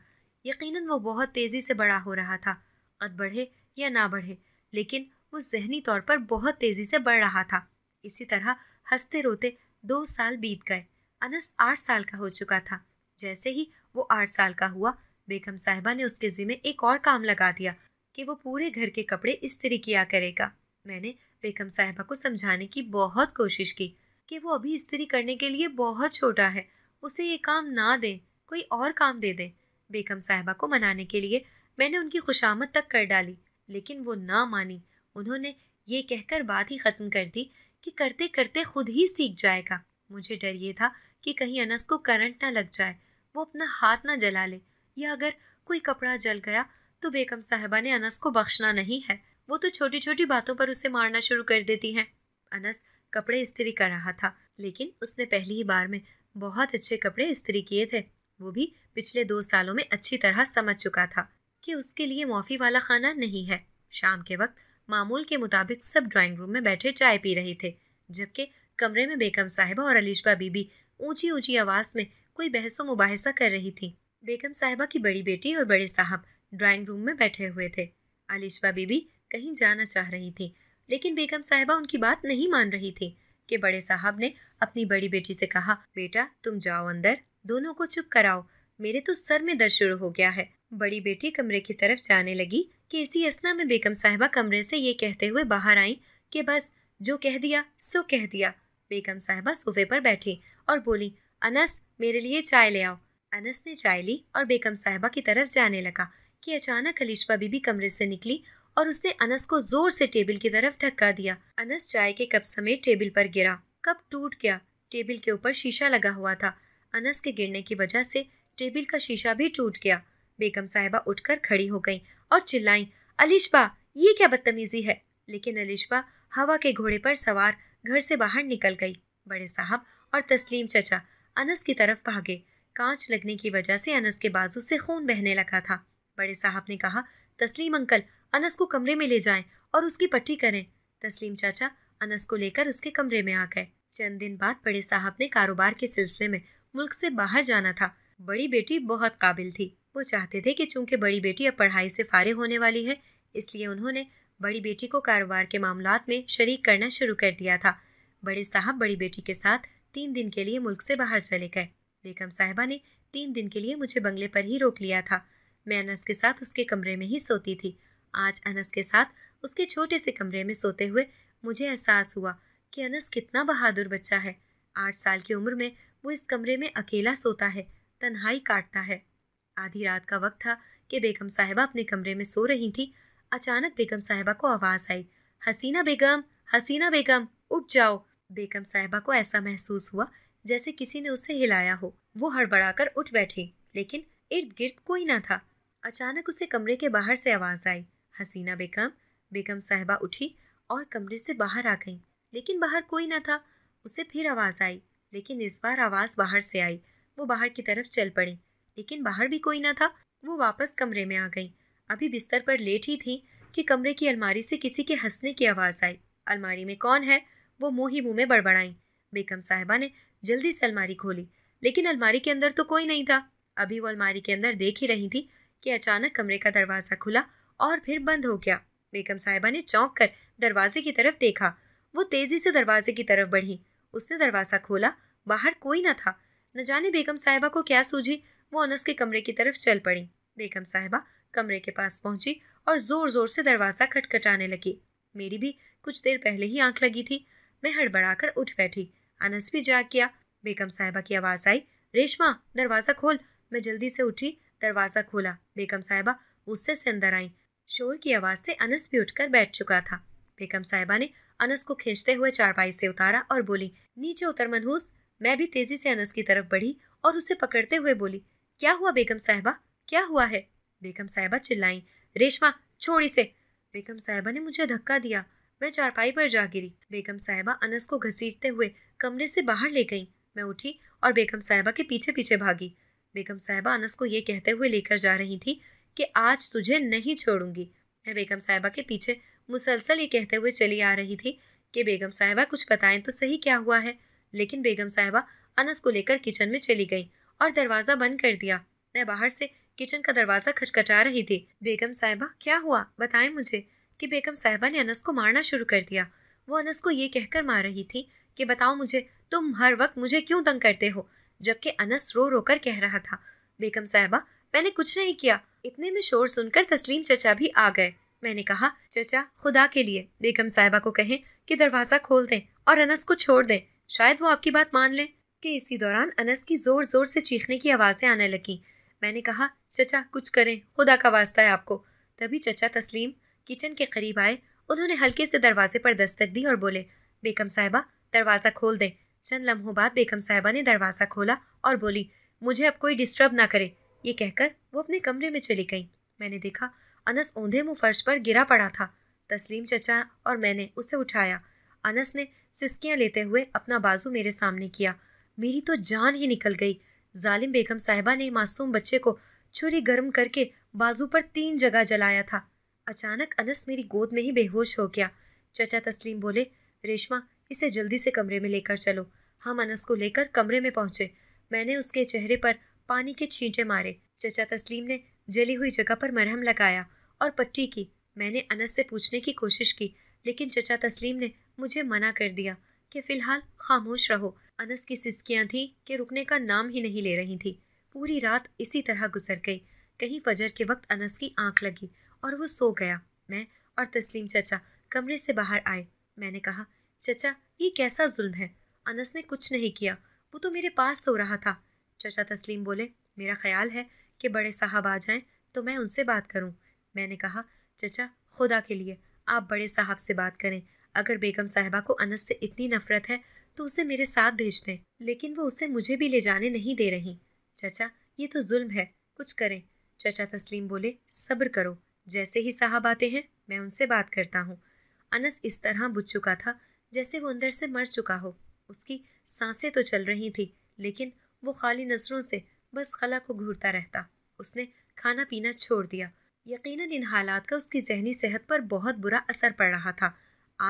यकीनन वो बहुत तेज़ी से बड़ा हो रहा था कद बढ़े या ना बढ़े लेकिन वो जहनी तौर पर बहुत तेज़ी से बढ़ रहा था इसी तरह हंसते रोते दो साल बीत गए अनस आठ साल का हो चुका था जैसे ही वो आठ साल का हुआ बेगम साहिबा ने उसके ज़िम्मे एक और काम लगा दिया कि वो पूरे घर के कपड़े इस्त्री किया करेगा मैंने बेगम साहिबा को समझाने की बहुत कोशिश की कि वो अभी स्त्री करने के लिए बहुत छोटा है उसे ये काम ना दें कोई और काम दे दें बेगम साहिबा को मनाने के लिए मैंने उनकी खुशामद तक कर डाली लेकिन वो ना मानी उन्होंने ये कहकर बात ही ख़त्म कर दी कि करते करते खुद ही सीख जाएगा मुझे डर ये था कि कहीं अनस को करंट ना लग जाए वो अपना हाथ ना जला ले या अगर कोई कपड़ा जल गया तो बेगम साहिबा ने अनस को बख्शना नहीं है वो तो छोटी छोटी बातों पर उसे मारना शुरू कर देती हैं अनस कपड़े इस्त्री कर रहा था लेकिन उसने पहली ही बार में बहुत अच्छे कपड़े इस्त्री किए थे वो भी पिछले दो सालों में अच्छी तरह समझ चुका था कि उसके लिए मौफी वाला खाना नहीं है शाम के वक्त मामूल के मुताबिक सब ड्राइंग रूम में बैठे चाय पी रहे थे जबकि कमरे में बेगम साहिबा और अलीशबा बीबी ऊंची ऊंची आवाज़ में कोई बहसो मुबाहसा कर रही थी बेगम साहिबा की बड़ी बेटी और बड़े साहब ड्राइंग रूम में बैठे हुए थे अलीशबा बीबी कहीं जाना चाह रही थी लेकिन बेगम साहिबा उनकी बात नहीं मान रही थी कि बड़े साहब ने अपनी बड़ी बेटी से कहा बेटा तुम जाओ अंदर दोनों को चुप कराओ मेरे तो सर में दर्द शुरू हो गया है बड़ी बेटी कमरे की तरफ जाने लगी कि इसी असना में बेगम साहिबा कमरे से ये कहते हुए बाहर आई कि बस जो कह दिया सो कह दिया बेगम साहिबा सोफे पर बैठी और बोली अनस मेरे लिए चाय ले आओ अनस ने चाय ली और बेगम साहिबा की तरफ जाने लगा कि अचानक खलीशबा बीबी कमरे से निकली और उसने अनस को जोर से टेबल की तरफ धक्का दिया अनस चाय के कप समेत टेबल पर गिरा कप टूट गया टेबल के ऊपर शीशा लगा हुआ था अनस के गिरने की वजह से टेबल का शीशा भी टूट गया बेगम साहिबा उठकर खड़ी हो गई और चिल्लाई अलिशबा ये क्या बदतमीजी है लेकिन अलिशबा हवा के घोड़े पर सवार घर से बाहर निकल गई बड़े साहब और तस्लीम चचा अनस की तरफ भागे कांच लगने की वजह से अनस के बाजू से खून बहने लगा था बड़े साहब ने कहा तस्लीम अंकल अनस को कमरे में ले जाएं और उसकी पट्टी करें तस्लीम चाचा अनस को लेकर उसके कमरे में आ गए चंद दिन बाद बड़े साहब ने कारोबार के सिलसिले में मुल्क से बाहर जाना था बड़ी बेटी बहुत काबिल थी वो चाहते थे कि चूंकि बड़ी बेटी अब पढ़ाई से फारे होने वाली है इसलिए उन्होंने बड़ी बेटी को कारोबार के मामला में शरीक करना शुरू कर दिया था बड़े साहब बड़ी बेटी के साथ तीन दिन के लिए मुल्क से बाहर चले गए बेगम साहिबा ने तीन दिन के लिए मुझे बंगले पर ही रोक लिया था मैं अनस के साथ उसके कमरे में ही सोती थी आज अनस के साथ उसके छोटे से कमरे में सोते हुए मुझे एहसास हुआ कि अनस कितना बहादुर बच्चा है आठ साल की उम्र में वो इस कमरे में अकेला सोता है तन्हाई काटता है आधी रात का वक्त था कि बेगम साहिबा अपने कमरे में सो रही थी अचानक बेगम साहिबा को आवाज़ आई हसीना बेगम हसीना बेगम उठ जाओ बेगम साहिबा को ऐसा महसूस हुआ जैसे किसी ने उसे हिलाया हो वो हड़बड़ाकर उठ बैठी लेकिन इर्द गिर्द कोई ना था अचानक उसे कमरे के बाहर से आवाज़ आई हसीना बेगम बेगम साहबा उठी और कमरे से बाहर आ गईं लेकिन बाहर कोई न था उसे फिर आवाज़ आई लेकिन इस बार आवाज़ बाहर से आई वो बाहर की तरफ चल पड़ी लेकिन बाहर भी कोई ना था वो वापस कमरे में आ गई अभी बिस्तर पर लेट ही थी कि कमरे की अलमारी से किसी के हंसने की आवाज़ आई अलमारी में कौन है वो मुँह ही मुँह में बड़बड़ाई बेगम साहबा ने जल्दी से अलमारी खोली लेकिन अलमारी के अंदर तो कोई नहीं था अभी वो अलमारी के अंदर देख ही रही थी कि अचानक कमरे का दरवाज़ा खुला और फिर बंद हो गया बेगम साहिबा ने चौंक कर दरवाजे की तरफ देखा वो तेजी से दरवाजे की तरफ बढ़ी उसने दरवाज़ा खोला बाहर कोई ना था न जाने बेगम साहिबा को क्या सूझी वो अनस के कमरे की तरफ चल पड़ी बेगम साहिबा कमरे के पास पहुंची और ज़ोर ज़ोर से दरवाज़ा खटखटाने लगी मेरी भी कुछ देर पहले ही आंख लगी थी मैं हड़बड़ाकर उठ बैठी अनस भी जाग गया बेगम साहिबा की आवाज़ आई रेशमा दरवाज़ा खोल मैं जल्दी से उठी दरवाज़ा खोला बेगम साहिबा उससे से अंदर आई शोर की आवाज़ से अनस भी उठकर बैठ चुका था बेगम साहिबा ने अनस को खींचते हुए चारपाई से उतारा और बोली नीचे उतर मनहूस मैं भी तेजी से अनस की तरफ बढ़ी और उसे पकड़ते हुए बोली क्या हुआ बेगम साहिबा क्या हुआ है बेगम साहिबा चिल्लाई रेशमा छोड़ इसे बेगम साहिबा ने मुझे धक्का दिया मैं चारपाई पर जा गिरी बेगम साहिबा अनस को घसीटते हुए कमरे से बाहर ले गई मैं उठी और बेगम साहिबा के पीछे पीछे भागी बेगम साहिबा अनस को ये कहते हुए लेकर जा रही थी कि आज तुझे नहीं छोड़ूंगी मैं बेगम साहिबा के पीछे मुसलसल ये कहते हुए चली आ रही थी कि बेगम साहिबा कुछ बताएं तो सही क्या हुआ है लेकिन बेगम साहिबा अनस को लेकर किचन में चली गई और दरवाज़ा बंद कर दिया मैं बाहर से किचन का दरवाज़ा खटखटा रही थी बेगम साहिबा क्या हुआ बताएं मुझे कि बेगम साहिबा ने अनस को मारना शुरू कर दिया वो अनस को ये कहकर मार रही थी कि बताओ मुझे तुम हर वक्त मुझे क्यों तंग करते हो जबकि अनस रो रो कर कह रहा था बेगम साहिबा मैंने कुछ नहीं किया इतने में शोर सुनकर तस्लीम चचा भी आ गए मैंने कहा चचा खुदा के लिए बेगम साहिबा को कहें कि दरवाज़ा खोल दें और अनस को छोड़ दें शायद वो आपकी बात मान लें कि इसी दौरान अनस की ज़ोर ज़ोर से चीखने की आवाज़ें आने लगी मैंने कहा चचा कुछ करें खुदा का वास्ता है आपको तभी चचा तस्लीम किचन के करीब आए उन्होंने हल्के से दरवाजे पर दस्तक दी और बोले बेगम साहिबा दरवाज़ा खोल दें चंद लम्हों बाद बेगम साहिबा ने दरवाज़ा खोला और बोली मुझे अब कोई डिस्टर्ब ना करे ये कहकर वो अपने कमरे में चली गई मैंने देखा अनस ओंधे मुँह फर्श पर गिरा पड़ा था तस्लीम चचा और मैंने उसे उठाया अनस ने सिस्कियाँ लेते हुए अपना बाजू मेरे सामने किया मेरी तो जान ही निकल गई जालिम बेगम साहिबा ने मासूम बच्चे को छुरी गर्म करके बाजू पर तीन जगह जलाया था अचानक अनस मेरी गोद में ही बेहोश हो गया चचा तस्लीम बोले रेशमा इसे जल्दी से कमरे में लेकर चलो हम अनस को लेकर कमरे में पहुंचे मैंने उसके चेहरे पर पानी के छींटे मारे चचा तस्लीम ने जली हुई जगह पर मरहम लगाया और पट्टी की मैंने अनस से पूछने की कोशिश की लेकिन चचा तस्लीम ने मुझे मना कर दिया कि फ़िलहाल खामोश रहो अनस की सिस्कियाँ थीं कि रुकने का नाम ही नहीं ले रही थी पूरी रात इसी तरह गुजर गई कहीं फजर के वक्त अनस की आंख लगी और वो सो गया मैं और तस्लीम चचा कमरे से बाहर आए मैंने कहा चचा ये कैसा जुल्म है अनस ने कुछ नहीं किया वो तो मेरे पास सो रहा था चचा तस्लीम बोले मेरा ख्याल है कि बड़े साहब आ जाएं तो मैं उनसे बात करूं। मैंने कहा चचा खुदा के लिए आप बड़े साहब से बात करें अगर बेगम साहबा को अनस से इतनी नफरत है तो उसे मेरे साथ भेज दें लेकिन वो उसे मुझे भी ले जाने नहीं दे रही चचा ये तो जुल्म है कुछ करें चचा तस्लीम बोले सब्र करो जैसे ही साहब आते हैं मैं उनसे बात करता हूँ अनस इस तरह बुझ चुका था जैसे वो अंदर से मर चुका हो उसकी सांसें तो चल रही थी लेकिन वो खाली नज़रों से बस खला को घूरता रहता उसने खाना पीना छोड़ दिया यकीन इन हालात का उसकी जहनी सेहत पर बहुत बुरा असर पड़ रहा था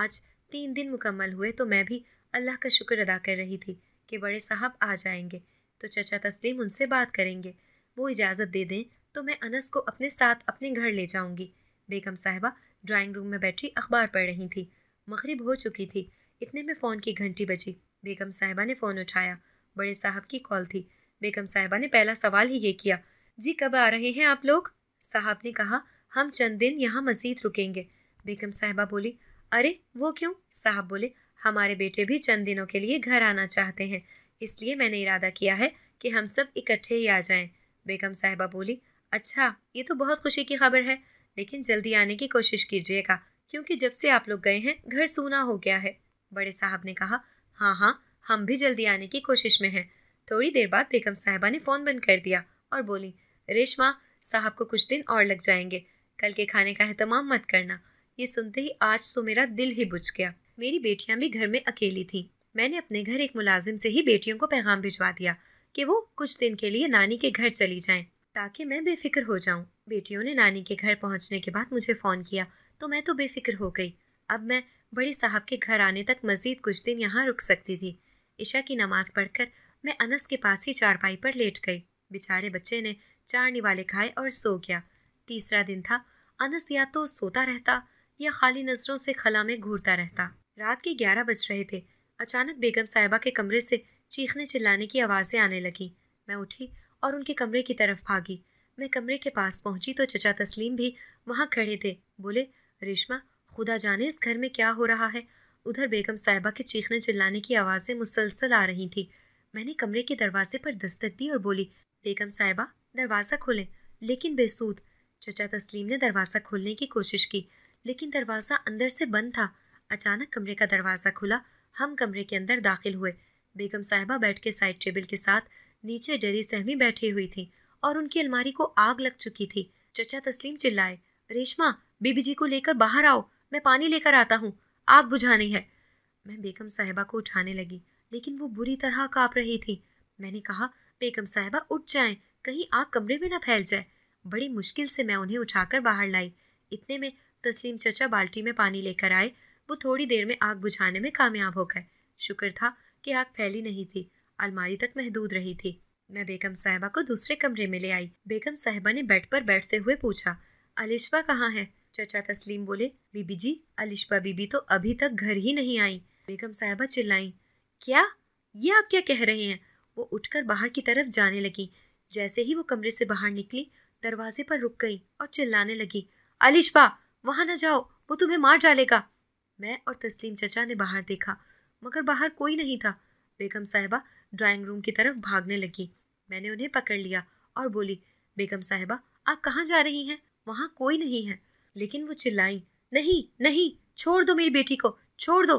आज तीन दिन मुकम्मल हुए तो मैं भी अल्लाह का शुक्र अदा कर रही थी कि बड़े साहब आ जाएंगे तो चचा तस्लीम उनसे बात करेंगे वो इजाज़त दे दें तो मैं अनस को अपने साथ अपने घर ले जाऊंगी बेगम साहबा ड्राइंग रूम में बैठी अखबार पढ़ रही थी मगरब हो चुकी थी इतने में फ़ोन की घंटी बजी बेगम साहिबा ने फ़ोन उठाया बड़े साहब की कॉल थी बेगम साहिबा ने पहला सवाल ही ये किया जी कब आ रहे हैं आप लोग साहब ने कहा हम चंद दिन यहाँ मजीद रुकेंगे बेगम साहिबा बोली अरे वो क्यों साहब बोले हमारे बेटे भी चंद दिनों के लिए घर आना चाहते हैं इसलिए मैंने इरादा किया है कि हम सब इकट्ठे ही आ जाएं। बेगम साहिबा बोली अच्छा ये तो बहुत खुशी की खबर है लेकिन जल्दी आने की कोशिश कीजिएगा क्योंकि जब से आप लोग गए हैं घर सूना हो गया है बड़े साहब ने कहा हाँ हाँ हम भी जल्दी आने की कोशिश में हैं थोड़ी देर बाद बेगम साहिबा ने फ़ोन बंद कर दिया और बोली रेशमा साहब को कुछ दिन और लग जाएंगे कल के खाने का अहतमाम मत करना ये सुनते ही आज तो मेरा दिल ही बुझ गया मेरी बेटियाँ भी घर में अकेली थीं मैंने अपने घर एक मुलाजिम से ही बेटियों को पैगाम भिजवा दिया कि वो कुछ दिन के लिए नानी के घर चली जाएं ताकि मैं बेफिक्र हो जाऊं। बेटियों ने नानी के घर पहुंचने के बाद मुझे फ़ोन किया तो मैं तो बेफिक्र हो गई अब मैं बड़े साहब के घर आने तक मज़ीद कुछ दिन यहाँ रुक सकती थी ईशा की नमाज़ पढ़कर मैं अनस के पास ही चारपाई पर लेट गई बेचारे बच्चे ने चार निवाले खाए और सो गया तीसरा दिन था अनस या तो सोता रहता या खाली नज़रों से खला में घूरता रहता रात के ग्यारह बज रहे थे अचानक बेगम साहिबा के कमरे से चीखने चिल्लाने की आवाज़ें आने लगी मैं उठी और उनके कमरे की तरफ भागी मैं कमरे के पास पहुंची तो चचा तस्लीम भी वहाँ खड़े थे बोले रेशमा खुदा जाने इस घर में क्या हो रहा है उधर बेगम साहिबा के चीखने चिल्लाने की आवाज़ें मुसलसल आ रही थी मैंने कमरे के दरवाजे पर दस्तक दी और बोली बेगम साहिबा दरवाज़ा खोलें लेकिन बेसूद चचा तस्लीम ने दरवाज़ा खोलने की कोशिश की लेकिन दरवाज़ा अंदर से बंद था अचानक कमरे का दरवाज़ा खुला हम कमरे के अंदर दाखिल हुए बेगम साहिबा बैठ के साइड टेबल के साथ नीचे डरी सहमी बैठी हुई थी और उनकी अलमारी को आग लग चुकी थी चचा तस्लीम चिल्लाए रेशमा बीबी जी को लेकर बाहर आओ मैं पानी लेकर आता हूँ आग बुझानी है मैं बेगम साहिबा को उठाने लगी लेकिन वो बुरी तरह काँप रही थी मैंने कहा बेगम साहिबा उठ जाएं कहीं आग कमरे में ना फैल जाए बड़ी मुश्किल से मैं उन्हें उठाकर बाहर लाई इतने में तस्लीम चचा बाल्टी में पानी लेकर आए वो थोड़ी देर में आग बुझाने में कामयाब हो गए शुक्र था कि आग फैली नहीं थी अलमारी तक महदूद रही थी मैं बेगम साहिबा को दूसरे कमरे में ले आई बेगम साहिबा ने बेड पर बैठते हुए पूछा अलिशबा कहाँ है चचा तस्लीम बोले बीबी जी अलिशबा बीबी तो अभी तक घर ही नहीं आई बेगम साहबा चिल्लाई क्या ये आप क्या कह रहे हैं वो उठकर बाहर की तरफ जाने लगी जैसे ही वो कमरे से बाहर निकली दरवाजे पर रुक गई और चिल्लाने लगी अलिशबा वहां न जाओ वो तुम्हें मार डालेगा मैं और तस्लीम चचा ने बाहर देखा मगर बाहर कोई नहीं था बेगम साहबा ड्राइंग रूम की तरफ भागने लगी मैंने उन्हें पकड़ लिया और बोली बेगम साहबा आप कहाँ जा रही हैं वहाँ कोई नहीं है लेकिन वो चिल्लाई नहीं नहीं छोड़ दो मेरी बेटी को छोड़ दो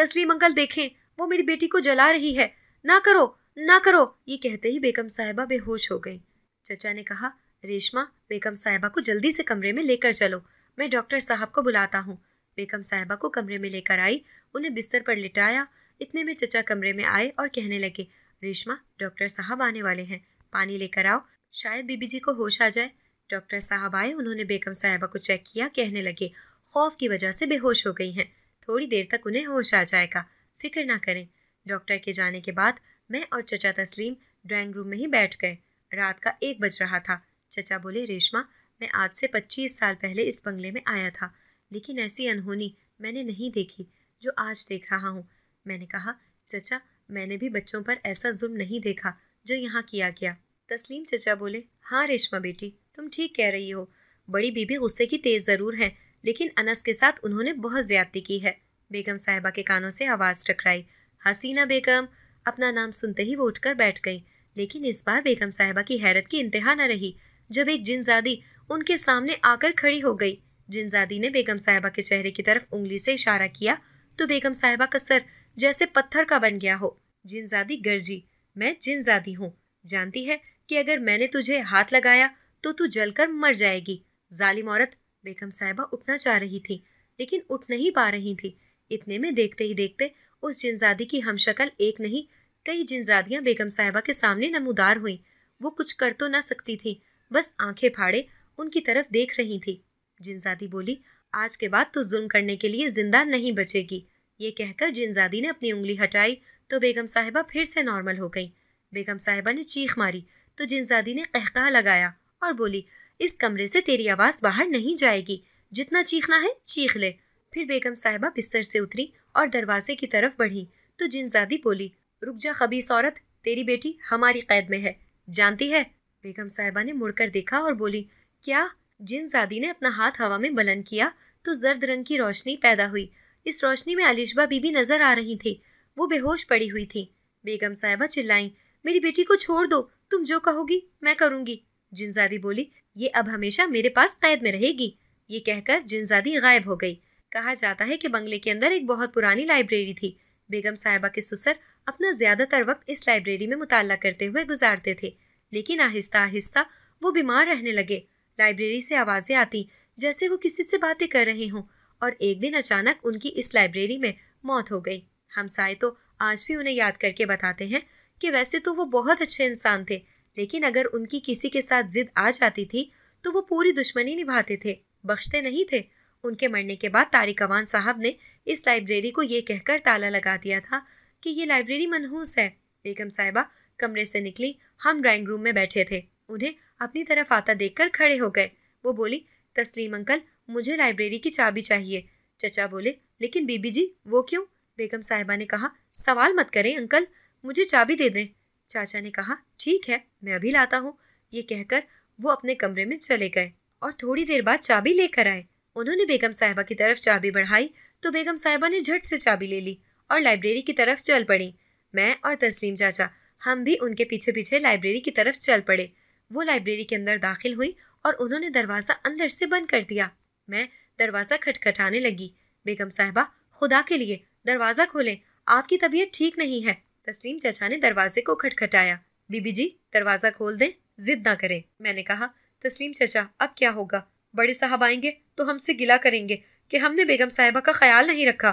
तस्लीम अंकल देखें वो मेरी बेटी को जला रही है ना करो ना करो ये कहते ही बेगम साहिबा बेहोश हो गई चचा ने कहा रेशमा बेगम साहिबा को जल्दी से कमरे में लेकर चलो मैं डॉक्टर साहब को बुलाता हूँ बेगम साहिबा को कमरे में लेकर आई उन्हें बिस्तर पर लिटाया इतने में चचा कमरे में आए और कहने लगे रेशमा डॉक्टर साहब आने वाले हैं पानी लेकर आओ शायद बीबी जी को होश आ जाए डॉक्टर साहब आए उन्होंने बेगम साहिबा को चेक किया कहने लगे खौफ की वजह से बेहोश हो गई हैं थोड़ी देर तक उन्हें होश आ जाएगा फिक्र ना करें डॉक्टर के जाने के बाद मैं और चचा तस्लीम ड्राइंग रूम में ही बैठ गए रात का एक बज रहा था चचा बोले रेशमा मैं आज से पच्चीस साल पहले इस बंगले में आया था लेकिन ऐसी अनहोनी मैंने नहीं देखी जो आज देख रहा हूँ मैंने कहा चचा मैंने भी बच्चों पर ऐसा जुर्म नहीं देखा जो यहाँ किया गया तस्लीम चचा बोले हाँ रेशमा बेटी तुम ठीक कह रही हो बड़ी बीबी गुस्से की तेज़ ज़रूर हैं लेकिन अनस के साथ उन्होंने बहुत ज़्यादती की है बेगम साहिबा के कानों से आवाज़ टकराई हसीना बेगम अपना नाम सुनते ही वो उठकर बैठ गई लेकिन इस बार बेगम साहिबा की हैरत की इंतहा न रही जब एक जिनजादी उनके सामने आकर खड़ी हो गई जिनजादी ने बेगम साहिबा के चेहरे की तरफ उंगली से इशारा किया तो बेगम साहिबा का सर जैसे पत्थर का बन गया हो जिनजादी गर्जी मैं जिनजादी हूँ जानती है कि अगर मैंने तुझे हाथ लगाया तो तू जलकर मर जाएगी जालिम औरत बेगम साहिबा उठना चाह रही थी लेकिन उठ नहीं पा रही थी इतने में देखते ही देखते उस जिनजादी की शक्ल एक नहीं कई जिनजादियाँ बेगम साहिबा के सामने नमूदार हुई वो कुछ कर तो ना सकती थी बस आंखें फाड़े उनकी तरफ देख रही थी जिनजादी बोली आज के बाद तो जुल्म करने के लिए जिंदा नहीं बचेगी ये कहकर जिनजादी ने अपनी उंगली हटाई तो बेगम साहिबा फिर से नॉर्मल हो गई बेगम साहिबा ने चीख मारी तो जिनजादी ने कहका लगाया और बोली इस कमरे से तेरी आवाज़ बाहर नहीं जाएगी जितना चीखना है चीख ले फिर बेगम साहिबा बिस्तर से उतरी और दरवाजे की तरफ बढ़ी तो जिनजादी बोली रुक जा खबीस औरत तेरी बेटी हमारी कैद में है जानती है बेगम साहिबा ने मुड़कर देखा और बोली क्या जिनजादी ने अपना हाथ हवा में बुलंद किया तो जर्द रंग की रोशनी पैदा हुई इस रोशनी में अलिशबा बीबी नजर आ रही थी वो बेहोश पड़ी हुई थी बेगम साहिबा चिल्लाई मेरी बेटी को छोड़ दो तुम जो कहोगी मैं करूंगी जिनजादी बोली ये अब हमेशा मेरे पास कैद में रहेगी ये कहकर जिनजादी गायब हो गई कहा जाता है कि बंगले के अंदर एक बहुत पुरानी लाइब्रेरी थी बेगम साहिबा के सुसर अपना ज़्यादातर वक्त इस लाइब्रेरी में मुताला करते हुए गुजारते थे लेकिन आहिस्ता आहिस्ता वो बीमार रहने लगे लाइब्रेरी से आवाज़ें आती जैसे वो किसी से बातें कर रहे हों और एक दिन अचानक उनकी इस लाइब्रेरी में मौत हो गई हमसाए तो आज भी उन्हें याद करके बताते हैं कि वैसे तो वो बहुत अच्छे इंसान थे लेकिन अगर उनकी किसी के साथ जिद आ जाती थी तो वो पूरी दुश्मनी निभाते थे बख्शते नहीं थे उनके मरने के बाद तारिक अवान साहब ने इस लाइब्रेरी को ये कहकर ताला लगा दिया था कि ये लाइब्रेरी मनहूस है बेगम साहिबा कमरे से निकली हम ड्राइंग रूम में बैठे थे उन्हें अपनी तरफ आता देखकर खड़े हो गए वो बोली तस्लीम अंकल मुझे लाइब्रेरी की चाबी चाहिए चचा बोले लेकिन बीबी जी वो क्यों बेगम साहिबा ने कहा सवाल मत करें अंकल मुझे चाबी दे दें चाचा ने कहा ठीक है मैं अभी लाता हूँ ये कहकर वो अपने कमरे में चले गए और थोड़ी देर बाद चाबी लेकर आए उन्होंने बेगम साहिबा की तरफ चाबी बढ़ाई तो बेगम साहिबा ने झट से चाबी ले ली और लाइब्रेरी की तरफ चल पड़ी मैं और तस्लीम चाचा हम भी उनके पीछे पीछे लाइब्रेरी की तरफ चल पड़े वो लाइब्रेरी के अंदर दाखिल हुई और उन्होंने दरवाज़ा अंदर से बंद कर दिया मैं दरवाज़ा खटखटाने लगी बेगम साहिबा खुदा के लिए दरवाज़ा खोलें आपकी तबीयत ठीक नहीं है तस्लीम चाचा ने दरवाजे को खटखटाया बीबी जी दरवाज़ा खोल दें जिद ना करें मैंने कहा तस्लीम चाचा अब क्या होगा बड़े साहब आएंगे तो हमसे गिला करेंगे कि हमने बेगम साहिबा का ख्याल नहीं रखा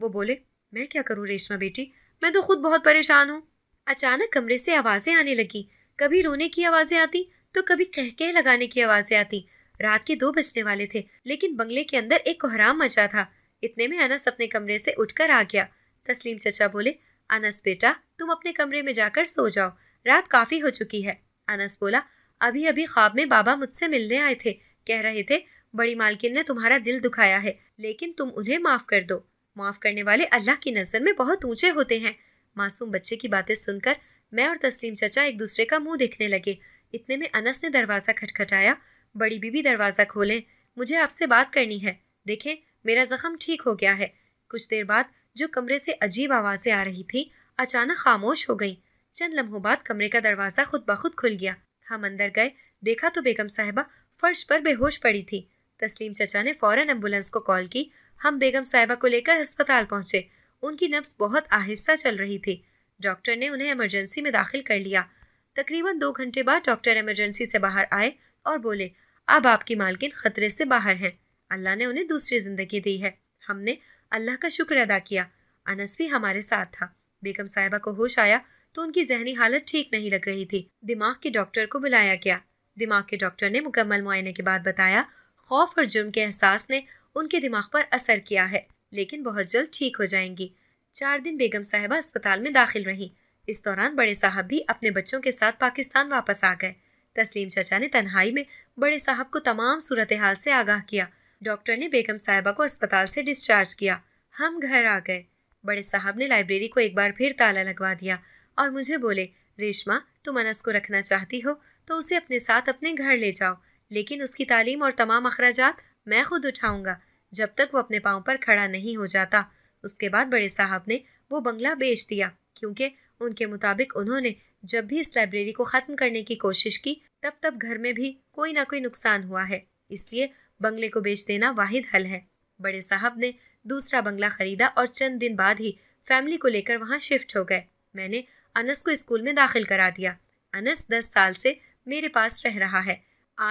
वो बोले मैं क्या करूँ रेशमा बेटी मैं तो खुद बहुत परेशान हूँ अचानक कमरे से आवाज़ें आने लगी कभी रोने की आवाज़ें आती तो कभी कह कह लगाने की आवाज़ें आती रात के दो बजने वाले थे लेकिन बंगले के अंदर एक कोहराम मचा था इतने में अनस अपने कमरे से उठकर आ गया तस्लीम चचा बोले अनस बेटा तुम अपने कमरे में जाकर सो जाओ रात काफ़ी हो चुकी है अनस बोला अभी अभी ख्वाब में बाबा मुझसे मिलने आए थे कह रहे थे बड़ी मालकिन ने तुम्हारा दिल दुखाया है लेकिन तुम उन्हें माफ़ कर दो माफ़ करने वाले अल्लाह की नज़र में बहुत ऊंचे होते हैं मासूम बच्चे की बातें सुनकर मैं और तस्लीम चचा एक दूसरे का मुंह देखने लगे इतने में अनस ने दरवाज़ा खटखटाया बड़ी बीबी दरवाज़ा खोले मुझे आपसे बात करनी है देखें मेरा ज़ख्म ठीक हो गया है कुछ देर बाद जो कमरे से अजीब आवाज़ें आ रही थी अचानक खामोश हो गई चंद लम्हों बाद कमरे का दरवाज़ा खुद ब खुद खुल गया हम अंदर गए देखा तो बेगम साहिबा फर्श पर बेहोश पड़ी थी तस्लीम चचा ने फ़ौरन एम्बुलेंस को कॉल की हम बेगम साहिबा को लेकर अस्पताल पहुंचे उनकी नब्स बहुत आहिस्ता चल रही थी डॉक्टर ने उन्हें इमरजेंसी में दाखिल कर लिया तकरीबन दो घंटे बाद डॉक्टर इमरजेंसी से बाहर आए और बोले अब आपकी मालकिन खतरे से बाहर हैं अल्लाह ने उन्हें दूसरी ज़िंदगी दी है हमने अल्लाह का शुक्र अदा किया अनस भी हमारे साथ था बेगम साहिबा को होश आया तो उनकी जहनी हालत ठीक नहीं लग रही थी दिमाग के डॉक्टर को बुलाया गया दिमाग के डॉक्टर ने मुकम्मल मुआयने के बाद बताया खौफ और जुर्म के एहसास ने उनके दिमाग पर असर किया है लेकिन बहुत जल्द ठीक हो जाएंगी चार दिन बेगम साहिबा अस्पताल में दाखिल रहीं इस दौरान बड़े साहब भी अपने बच्चों के साथ पाकिस्तान वापस आ गए तस्लीम चाचा ने तन्हाई में बड़े साहब को तमाम सूरत हाल से आगाह किया डॉक्टर ने बेगम साहिबा को अस्पताल से डिस्चार्ज किया हम घर आ गए बड़े साहब ने लाइब्रेरी को एक बार फिर ताला लगवा दिया और मुझे बोले रेशमा तुम अनस को रखना चाहती हो तो उसे अपने साथ अपने घर ले जाओ लेकिन उसकी तालीम और तमाम अखराज मैं खुद उठाऊंगा जब तक वो अपने पाँव पर खड़ा नहीं हो जाता उसके बाद बड़े साहब ने वो बंगला बेच दिया क्योंकि उनके मुताबिक उन्होंने जब भी इस लाइब्रेरी को ख़त्म करने की कोशिश की तब तब घर में भी कोई ना कोई नुकसान हुआ है इसलिए बंगले को बेच देना वाहिद हल है बड़े साहब ने दूसरा बंगला खरीदा और चंद दिन बाद ही फैमिली को लेकर वहाँ शिफ्ट हो गए मैंने अनस को स्कूल में दाखिल करा दिया अनस दस साल से मेरे पास रह रहा है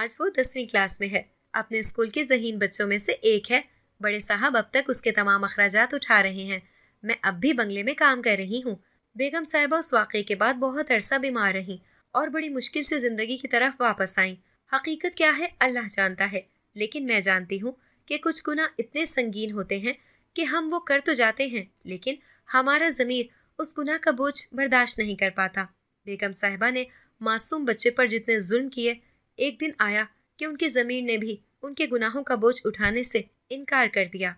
आज वो दसवीं क्लास में है अपने स्कूल के जहीन बच्चों में से एक है बड़े साहब अब तक उसके तमाम अखराज उठा रहे हैं मैं अब भी बंगले में काम कर रही हूँ बेगम साहबा उस वाक़े के बाद बहुत अरसा बीमार रहीं और बड़ी मुश्किल से ज़िंदगी की तरफ वापस आईं हकीकत क्या है अल्लाह जानता है लेकिन मैं जानती हूँ कि कुछ गुना इतने संगीन होते हैं कि हम वो कर तो जाते हैं लेकिन हमारा ज़मीर उस गुनाह का बोझ बर्दाश्त नहीं कर पाता बेगम साहिबा ने मासूम बच्चे पर जितने जुल्म किए एक दिन आया कि उनकी ज़मीर ने भी उनके गुनाहों का बोझ उठाने से इनकार कर दिया